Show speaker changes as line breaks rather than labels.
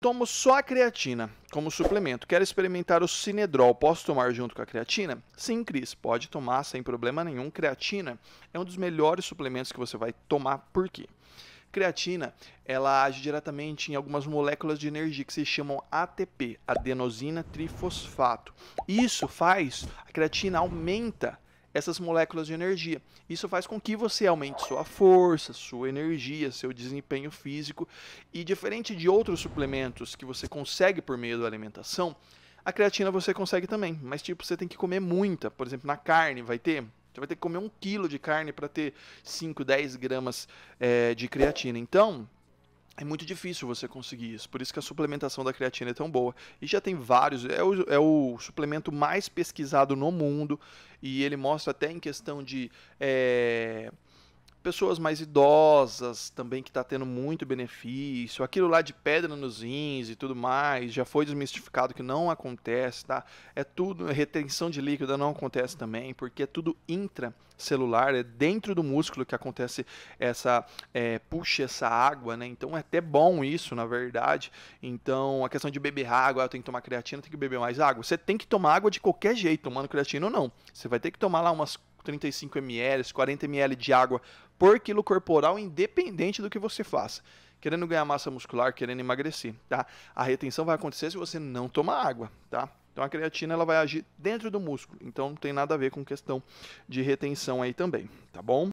Tomo só a creatina como suplemento. Quero experimentar o Cinedrol. Posso tomar junto com a creatina? Sim, Cris, pode tomar sem problema nenhum. Creatina é um dos melhores suplementos que você vai tomar. Por quê? Creatina, ela age diretamente em algumas moléculas de energia que se chamam ATP, adenosina trifosfato. Isso faz a creatina aumenta essas moléculas de energia. Isso faz com que você aumente sua força, sua energia, seu desempenho físico e diferente de outros suplementos que você consegue por meio da alimentação, a creatina você consegue também, mas tipo, você tem que comer muita, por exemplo, na carne vai ter você vai ter que comer um quilo de carne para ter 5, 10 gramas é, de creatina. Então, é muito difícil você conseguir isso, por isso que a suplementação da creatina é tão boa. E já tem vários, é o, é o suplemento mais pesquisado no mundo, e ele mostra até em questão de é, pessoas mais idosas também que está tendo muito benefício. Aquilo lá de pedra nos rins e tudo mais, já foi desmistificado que não acontece, tá? É tudo, é retenção de líquido não acontece também, porque é tudo intracelular, é dentro do músculo que acontece essa, é, puxa essa água, né? Então é até bom isso, na verdade. Então a questão de beber água, eu ah, tenho que tomar creatina, tem que beber mais água. Você tem que tomar água de qualquer jeito, tomando creatina ou não. Você vai ter que tomar lá umas 35 ml, 40 ml de água por quilo corporal, independente do que você faça. Querendo ganhar massa muscular, querendo emagrecer, tá? A retenção vai acontecer se você não tomar água, tá? Então a creatina ela vai agir dentro do músculo, então não tem nada a ver com questão de retenção aí também, tá bom?